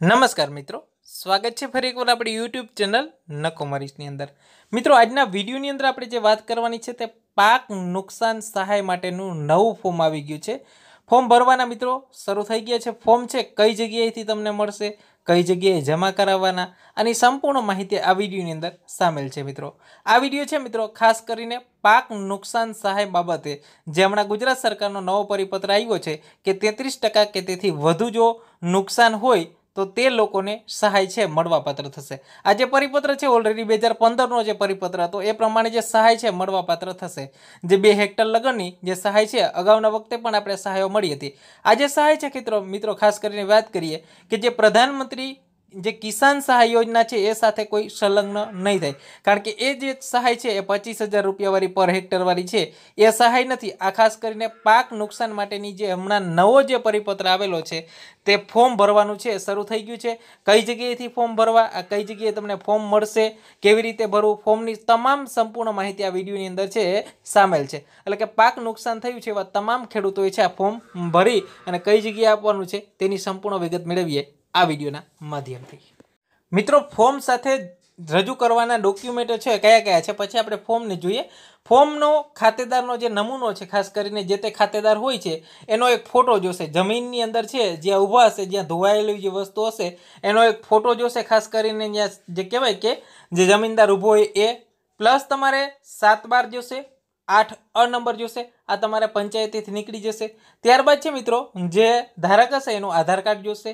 નમસ્કાર મિત્રો સ્વાગત છે ફરી એકવાર આપણી યુટ્યુબ ચેનલ નકોમરીશની અંદર મિત્રો આજના વિડીયોની અંદર આપણે જે વાત કરવાની છે તે પાક નુકસાન સહાય માટેનું નવું ફોર્મ આવી ગયું છે ફોર્મ ભરવાના મિત્રો શરૂ થઈ ગયા છે ફોર્મ છે કઈ જગ્યાએથી તમને મળશે કઈ જગ્યાએ જમા કરાવવાના અને સંપૂર્ણ માહિતી આ વિડીયોની અંદર સામેલ છે મિત્રો આ વિડીયો છે મિત્રો ખાસ કરીને પાક નુકસાન સહાય બાબતે જે હમણાં ગુજરાત સરકારનો નવો પરિપત્ર આવ્યો છે કે તેત્રીસ કે તેથી વધુ જો નુકસાન હોય તો તે લોકોને સહાય છે મળવાપાત્ર થશે આ જે પરિપત્ર છે ઓલરેડી બે હજાર પંદરનો જે પરિપત્ર હતો એ પ્રમાણે જે સહાય છે મળવાપાત્ર થશે જે બે હેક્ટર લગનની જે સહાય છે અગાઉના વખતે પણ આપણે સહાયો મળી હતી આ જે સહાય છે મિત્રો મિત્રો ખાસ કરીને વાત કરીએ કે જે પ્રધાનમંત્રી જે કિસાન સહાય યોજના છે એ સાથે કોઈ સંલગ્ન નહીં થાય કારણ કે એ જે સહાય છે એ પચીસ હજાર રૂપિયાવાળી પર હેક્ટરવાળી છે એ સહાય નથી આ ખાસ કરીને પાક નુકસાન માટેની જે હમણાં નવો જે પરિપત્ર આવેલો છે તે ફોર્મ ભરવાનું છે શરૂ થઈ ગયું છે કઈ જગ્યાએથી ફોર્મ ભરવા આ કઈ જગ્યાએ તમને ફોર્મ મળશે કેવી રીતે ભરવું ફોર્મની તમામ સંપૂર્ણ માહિતી આ વિડીયોની અંદર છે એ સામેલ છે એટલે કે પાક નુકસાન થયું છે એવા તમામ ખેડૂતોએ છે આ ફોર્મ ભરી અને કઈ જગ્યાએ આપવાનું છે તેની સંપૂર્ણ વિગત મેળવીએ આ વિડીયોના માધ્યમથી મિત્રો ફોર્મ સાથે રજૂ કરવાના ડોક્યુમેન્ટો છે કયા કયા છે પછી આપણે ફોર્મને જોઈએ ફોર્મનો ખાતેદારનો જે નમૂનો છે ખાસ કરીને જે તે ખાતેદાર હોય છે એનો એક ફોટો જોશે જમીનની અંદર છે જ્યાં ઊભા હશે જ્યાં ધોવાયેલી જે વસ્તુ હશે એનો એક ફોટો જોશે ખાસ કરીને જ્યાં જે કહેવાય કે જે જમીનદાર ઊભો હોય એ પ્લસ તમારે સાત બાર જોશે આઠ અ નંબર જોશે આ તમારે પંચાયતીથી નીકળી જશે ત્યારબાદ છે મિત્રો જે ધારક હશે એનું આધાર કાર્ડ જોશે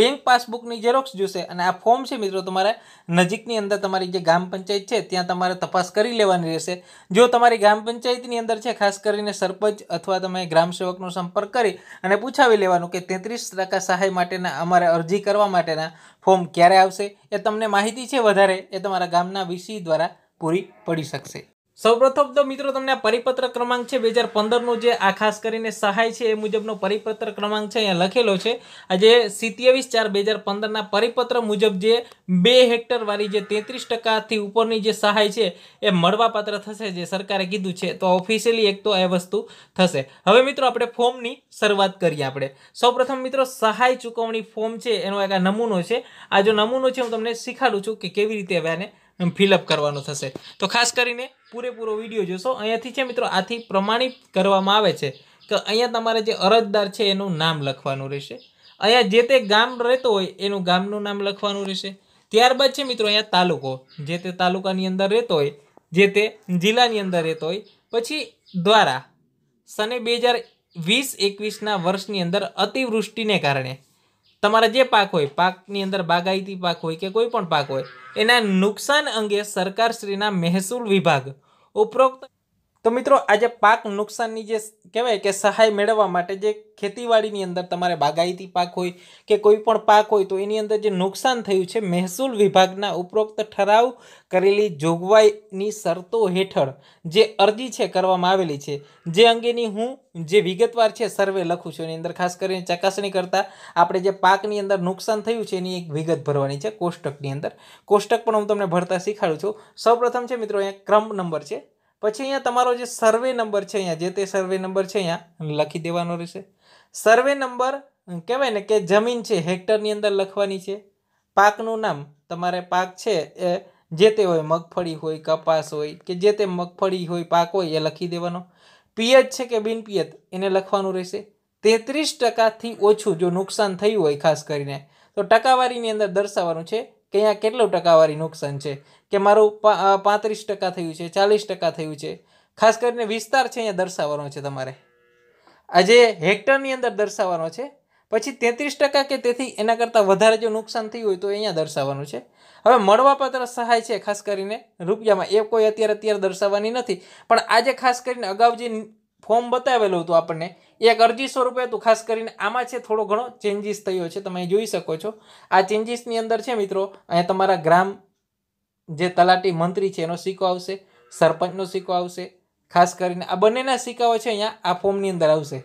બેંક પાસબુકની ઝેરોક્સ જોશે અને આ ફોર્મ છે મિત્રો તમારે નજીકની અંદર તમારી જે ગ્રામ પંચાયત છે ત્યાં તમારે તપાસ કરી લેવાની રહેશે જો તમારી ગ્રામ પંચાયતની અંદર છે ખાસ કરીને સરપંચ અથવા તમે ગ્રામ સેવકનો સંપર્ક કરી અને પૂછાવી લેવાનું કે તેત્રીસ ટકા સહાય માટેના અમારે અરજી કરવા માટેના ફોર્મ ક્યારે આવશે એ તમને માહિતી છે વધારે એ તમારા ગામના વીસી દ્વારા પૂરી પડી શકશે સૌપ્રથમ તો મિત્રો તમને આ પરિપત્ર ક્રમાંક છે બે હજાર પંદરનો જે આ ખાસ કરીને સહાય છે એ મુજબનો પરિપત્ર ક્રમાંક છે અહીંયા લખેલો છે આજે સિત્યાવીસ ચાર બે હજાર પંદરના પરિપત્ર મુજબ જે બે હેક્ટરવાળી જે તેત્રીસ ટકાથી ઉપરની જે સહાય છે એ મળવાપાત્ર થશે જે સરકારે કીધું છે તો ઓફિશિયલી એક તો એ વસ્તુ થશે હવે મિત્રો આપણે ફોર્મની શરૂઆત કરીએ આપણે સૌપ્રથમ મિત્રો સહાય ચૂકવણી ફોર્મ છે એનો એક આ નમૂનો છે આ જો નમૂનો છે હું તમને શીખાડું છું કે કેવી રીતે હવે આને ફિલઅપ કરવાનું થશે તો ખાસ કરીને પૂરેપૂરો વિડીયો જોશો અહીંયાથી છે મિત્રો આથી પ્રમાણિત કરવામાં આવે છે કે અહીંયા તમારે જે અરજદાર છે એનું નામ લખવાનું રહેશે અહીંયા જે તે ગામ રહેતો હોય એનું ગામનું નામ લખવાનું રહેશે ત્યારબાદ છે મિત્રો અહીંયા તાલુકો જે તે તાલુકાની અંદર રહેતો હોય જે તે જિલ્લાની અંદર રહેતો હોય પછી દ્વારા સને બે હજાર વીસ એકવીસના વર્ષની અંદર અતિવૃષ્ટિને કારણે તમારા જે પાક હોય પાકની અંદર બાગાયતી પાક હોય કે કોઈ પણ પાક હોય એના નુકસાન અંગે સરકારશ્રીના મહેસૂલ વિભાગ ઉપરોક્ત તો મિત્રો આજે પાક નુકસાનની જે કહેવાય કે સહાય મેળવવા માટે જે ખેતીવાડીની અંદર તમારે બાગાયતી પાક હોય કે કોઈ પણ પાક હોય તો એની અંદર જે નુકસાન થયું છે મહેસૂલ વિભાગના ઉપરોક્ત ઠરાવ કરેલી જોગવાઈની શરતો હેઠળ જે અરજી છે કરવામાં આવેલી છે જે અંગેની હું જે વિગતવાર છે સર્વે લખું છું એની અંદર ખાસ કરીને ચકાસણી કરતાં આપણે જે પાકની અંદર નુકસાન થયું છે એની એક વિગત ભરવાની છે કોષ્ટકની અંદર કોષ્ટક પણ હું તમને ભરતા શીખાડું છું સૌપ્રથમ છે મિત્રો અહીંયા ક્રમ નંબર છે પછી અહીંયા તમારો જે સર્વે નંબર છે અહીંયા જે તે સર્વે નંબર છે અહીંયા લખી દેવાનો રહેશે સર્વે નંબર કહેવાય ને કે જમીન છે હેક્ટરની અંદર લખવાની છે પાકનું નામ તમારે પાક છે એ જે તે હોય મગફળી હોય કપાસ હોય કે જે તે મગફળી હોય પાક હોય એ લખી દેવાનો પિયત છે કે બિન પિયત એને લખવાનું રહેશે તેત્રીસ ટકાથી ઓછું જો નુકસાન થયું હોય ખાસ કરીને તો ટકાવારીની અંદર દર્શાવવાનું છે કે અહીંયા કેટલું ટકાવારી નુકસાન છે કે મારું પાંત્રીસ ટકા થયું છે ચાલીસ ટકા થયું છે ખાસ કરીને વિસ્તાર છે અહીંયા દર્શાવવાનો છે તમારે આજે હેક્ટરની અંદર દર્શાવવાનો છે પછી તેત્રીસ ટકા કે તેથી એના કરતાં વધારે જો નુકસાન થયું હોય તો અહીંયા દર્શાવવાનું છે હવે મળવાપાત્ર સહાય છે ખાસ કરીને રૂપિયામાં એ કોઈ અત્યારે અત્યારે દર્શાવવાની નથી પણ આજે ખાસ કરીને અગાઉ જે ફોર્મ બતાવેલું હતું આપણને એક અરજી સ્વરૂપે હતું ખાસ કરીને આમાં છે થોડો ઘણો ચેન્જીસ થયો છે તમે જોઈ શકો છો આ ચેન્જીસની અંદર છે મિત્રો અહીંયા તમારા ગ્રામ જે તલાટી મંત્રી છે એનો સિક્કો આવશે સરપંચનો સિક્કો આવશે ખાસ કરીને આ બંનેના સિક્કાઓ છે અહીંયા આ ફોર્મની અંદર આવશે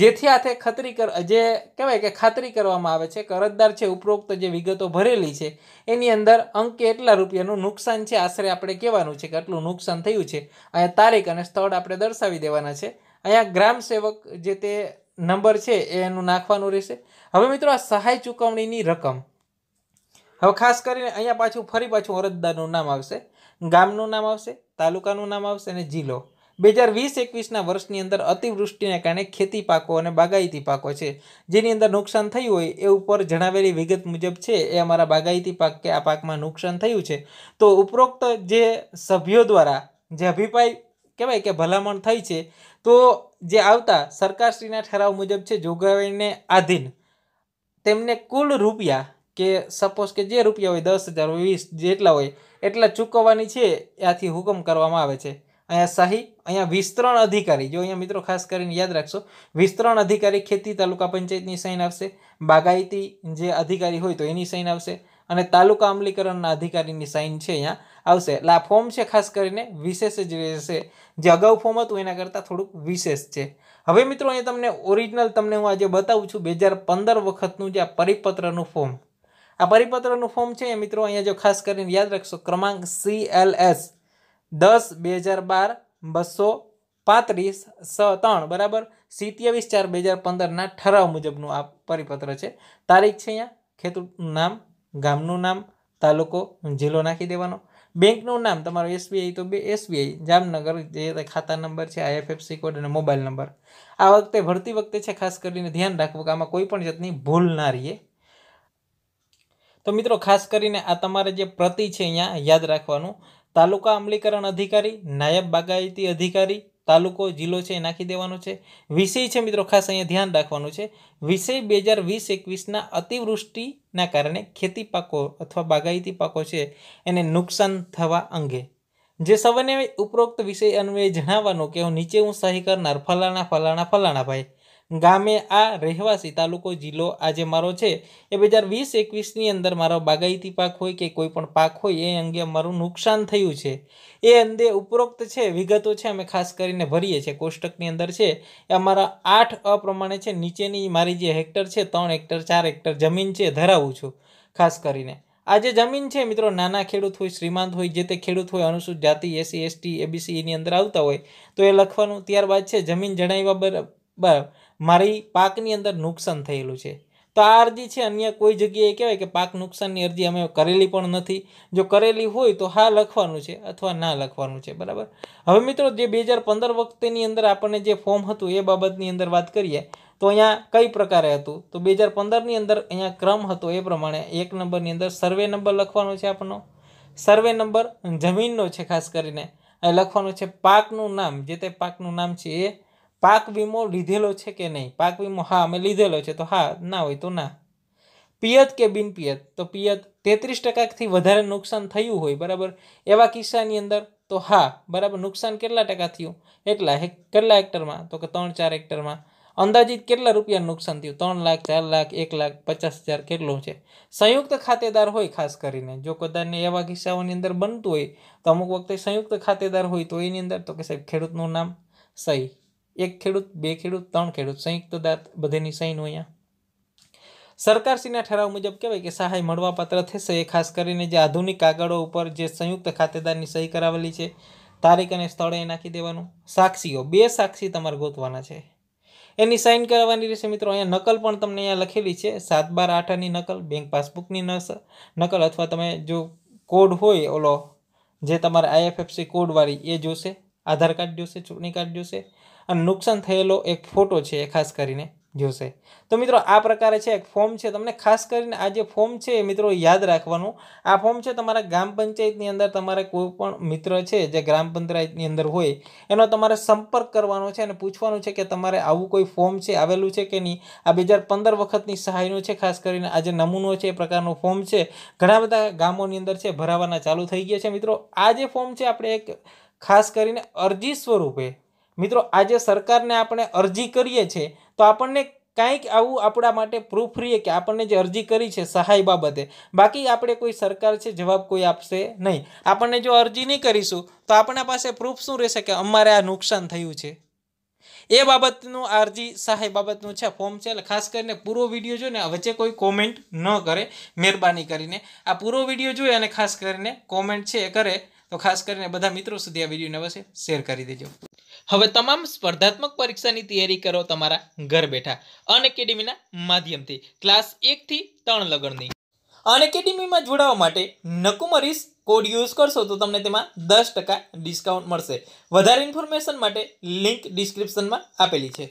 જેથી આથે ખતરી કર જે કહેવાય કે ખાતરી કરવામાં આવે છે કરજદાર છે ઉપરોક્ત જે વિગતો ભરેલી છે એની અંદર અંકે એટલા રૂપિયાનું નુકસાન છે આશરે આપણે કહેવાનું છે કે આટલું નુકસાન થયું છે અહીંયા તારીખ અને સ્થળ આપણે દર્શાવી દેવાના છે અહીંયા ગ્રામ સેવક જે તે નંબર છે એ એનું નાખવાનું રહેશે હવે મિત્રો આ સહાય ચૂકવણીની રકમ હવે ખાસ કરીને અહીંયા પાછું ફરી પાછું અરજદારનું નામ આવશે ગામનું નામ આવશે તાલુકાનું નામ આવશે અને જિલ્લો બે હજાર વીસ એકવીસના વર્ષની અંદર અતિવૃષ્ટિને કારણે ખેતી પાકો અને બાગાયતી પાકો છે જેની અંદર નુકસાન થયું હોય એ ઉપર જણાવેલી વિગત મુજબ છે એ અમારા બાગાયતી પાક કે આ પાકમાં નુકસાન થયું છે તો ઉપરોક્ત જે સભ્યો દ્વારા જે અભિપ્રાય કહેવાય કે ભલામણ થઈ છે તો જે આવતા સરકારશ્રીના ઠરાવ મુજબ છે જોગવાઈને આધીન તેમને કુલ રૂપિયા કે સપોઝ કે જે રૂપિયા હોય દસ હજાર હોય વીસ જેટલા હોય એટલા ચૂકવવાની છે ત્યાંથી હુકમ કરવામાં આવે છે અહીંયા શાહી અહીંયા વિસ્તરણ અધિકારી જો અહીંયા મિત્રો ખાસ કરીને યાદ રાખશો વિસ્તરણ અધિકારી ખેતી તાલુકા પંચાયતની સાઈન આવશે બાગાયતી જે અધિકારી હોય તો એની સાઈન આવશે અને તાલુકા અમલીકરણના અધિકારીની સાઈન છે અહીંયા આવશે એટલે આ ફોર્મ છે ખાસ કરીને વિશેષ જ રહેશે જે અગાઉ ફોર્મ હતું એના કરતાં થોડુંક વિશેષ છે હવે મિત્રો અહીંયા તમને ઓરિજિનલ તમને હું આજે બતાવું છું બે હજાર પંદર વખતનું જે આ પરિપત્રનું ફોર્મ આ પરિપત્રનું ફોર્મ છે મિત્રો અહીંયા જો ખાસ કરીને યાદ રાખશો ક્રમાંક સી એલ એસ દસ બે હજાર બાર બસો પાંત્રીસ સ ત્રણ બરાબર સિત્યાવીસ ચાર બે હજાર પંદરના ઠરાવ મુજબનું આ પરિપત્ર છે તારીખ છે અહીંયા ખેતૂનું નામ ગામનું નામ તાલુકો જિલ્લો નાખી દેવાનો બેંકનું નામ તમારો એસબીઆઈ તો બે એસબીઆઈ જામનગર જે ખાતા નંબર છે આઈએફએફસી કોડ અને મોબાઈલ નંબર આ વખતે ભરતી વખતે છે ખાસ કરીને ધ્યાન રાખવું કે આમાં કોઈ પણ જાતની ભૂલ ના રહીએ તો મિત્રો ખાસ કરીને આ તમારે જે પ્રતિ છે અહીંયા યાદ રાખવાનું તાલુકા અમલીકરણ અધિકારી નાયબ બાગાયતી અધિકારી તાલુકો જિલ્લો છે એ નાખી દેવાનો છે વિષય છે મિત્રો ખાસ અહીંયા ધ્યાન રાખવાનું છે વિષય બે હજાર વીસ એકવીસના અતિવૃષ્ટિના કારણે ખેતી પાકો અથવા બાગાયતી પાકો છે એને નુકસાન થવા અંગે જે સૌને ઉપરોક્ત વિષય અન્વયે જણાવવાનું કે હું નીચે હું સહી કરનાર ફલાણા ફલાણા ફલાણા ભાઈ ગામે આ રહેવાસી તાલુકો જિલ્લો આજે મારો છે એ બે હજાર વીસ એકવીસની અંદર મારો બાગાયતી પાક હોય કે કોઈ પણ પાક હોય એ અંગે અમારું નુકસાન થયું છે એ અંદે ઉપરોક્ત છે વિગતો છે અમે ખાસ કરીને ભરીએ છીએ કોષ્ટકની અંદર છે એ અમારા આઠ અ પ્રમાણે છે નીચેની મારી જે હેક્ટર છે ત્રણ હેક્ટર ચાર હેક્ટર જમીન છે ધરાવું છું ખાસ કરીને આ જે જમીન છે મિત્રો નાના ખેડૂત હોય શ્રીમંત હોય જે તે ખેડૂત હોય અનુસૂચિત જાતિ એસસી એસટી એબીસી એની અંદર આવતા હોય તો એ લખવાનું ત્યારબાદ છે જમીન જણાવ્યા બરાબર મારી પાકની અંદર નુકસાન થયેલું છે તો આ અરજી છે અન્ય કોઈ જગ્યાએ કહેવાય કે પાક નુકસાનની અરજી અમે કરેલી પણ નથી જો કરેલી હોય તો હા લખવાનું છે અથવા ના લખવાનું છે બરાબર હવે મિત્રો જે બે હજાર પંદર વખતેની અંદર આપણને જે ફોર્મ હતું એ બાબતની અંદર વાત કરીએ તો અહીંયા કઈ પ્રકારે હતું તો બે હજાર પંદરની અંદર અહીંયા ક્રમ હતો એ પ્રમાણે એક નંબરની અંદર સર્વે નંબર લખવાનો છે આપણો સર્વે નંબર જમીનનો છે ખાસ કરીને એ લખવાનું છે પાકનું નામ જે તે પાકનું નામ છે એ પાક વીમો લીધેલો છે કે નહીં પાક વીમો હા અમે લીધેલો છે તો હા ના હોય તો ના પિયત કે બિન પિયત તો પિયત તેત્રીસ ટકાથી વધારે નુકસાન થયું હોય બરાબર એવા કિસ્સાની અંદર તો હા બરાબર નુકસાન કેટલા ટકા થયું એટલા કેટલા હેક્ટરમાં તો કે ત્રણ ચાર હેક્ટરમાં અંદાજિત કેટલા રૂપિયાનું નુકસાન થયું ત્રણ લાખ ચાર લાખ એક લાખ પચાસ હજાર કેટલું છે સંયુક્ત ખાતેદાર હોય ખાસ કરીને જો કદાચને એવા કિસ્સાઓની અંદર બનતું હોય તો અમુક વખતે સંયુક્ત ખાતેદાર હોય તો એની અંદર તો કે સાહેબ ખેડૂતનું નામ સહી એક ખેડૂત બે ખેડૂત ત્રણ ખેડૂત સંયુક્ત દાત બધેની સાઈન હોય સરકારશ્રીના ઠરાવ મુજબ કહેવાય કે સહાય મળવાપાત્ર થશે એ ખાસ કરીને જે આધુનિક કાગળો ઉપર જે સંયુક્ત ખાતેદારની સહી કરાવેલી છે તારીખ અને સ્થળે નાખી દેવાનું સાક્ષીઓ બે સાક્ષી તમારે ગોતવાના છે એની સાઇન કરાવવાની રહેશે મિત્રો અહીંયા નકલ પણ તમને અહીંયા લખેલી છે સાત બાર આઠ આની નકલ બેંક પાસબુકની નકલ અથવા તમે જો કોડ હોય ઓલો જે તમારે આઈએફએફસી કોડવાળી એ જોશે આધાર કાર્ડ જોશે ચૂંટણી કાર્ડ જોશે અને નુકસાન થયેલો એક ફોટો છે એ ખાસ કરીને જોશે તો મિત્રો આ પ્રકારે છે એક ફોર્મ છે તમને ખાસ કરીને આ જે ફોર્મ છે મિત્રો યાદ રાખવાનું આ ફોર્મ છે તમારા ગ્રામ પંચાયતની અંદર તમારે કોઈ પણ મિત્ર છે જે ગ્રામ પંચાયતની અંદર હોય એનો તમારે સંપર્ક કરવાનો છે અને પૂછવાનું છે કે તમારે આવું કોઈ ફોર્મ છે આવેલું છે કે નહીં આ બે હજાર પંદર વખતની સહાયનું છે ખાસ કરીને આ જે નમૂનો છે એ પ્રકારનો ફોર્મ છે ઘણા બધા ગામોની અંદર છે ભરાવાના ચાલુ થઈ ગયા છે મિત્રો આ જે ફોર્મ છે આપણે એક ખાસ કરીને અરજી સ્વરૂપે મિત્રો આજે સરકારને આપણે અરજી કરીએ છીએ તો આપણને કાંઈક આવું આપણા માટે પ્રૂફ રહીએ કે આપણને જે અરજી કરી છે સહાય બાબતે બાકી આપણે કોઈ સરકાર છે જવાબ કોઈ આપશે નહીં આપણને જો અરજી નહીં કરીશું તો આપણા પાસે પ્રૂફ શું રહેશે કે અમારે આ નુકસાન થયું છે એ બાબતનું અરજી સહાય બાબતનું છે ફોર્મ છે એટલે ખાસ કરીને પૂરો વિડીયો જોઈને વચ્ચે કોઈ કોમેન્ટ ન કરે મહેરબાની કરીને આ પૂરો વિડીયો જોઈએ અને ખાસ કરીને કોમેન્ટ છે એ કરે તો ખાસ કરીને બધા મિત્રો સુધી આ વિડીયોને અવશ્ય શેર કરી દેજો હવે તમામ સ્પર્ધાત્મક પરીક્ષાની તૈયારી કરો તમારા ઘર બેઠા અનએકેડેમીના માધ્યમથી ક્લાસ એકથી ત્રણ લગણની અનએકેડેમીમાં જોડાવા માટે નકુમરીસ કોડ યુઝ કરશો તો તમને તેમાં દસ ટકા ડિસ્કાઉન્ટ મળશે વધારે ઇન્ફોર્મેશન માટે લિંક ડિસ્ક્રિપ્શનમાં આપેલી છે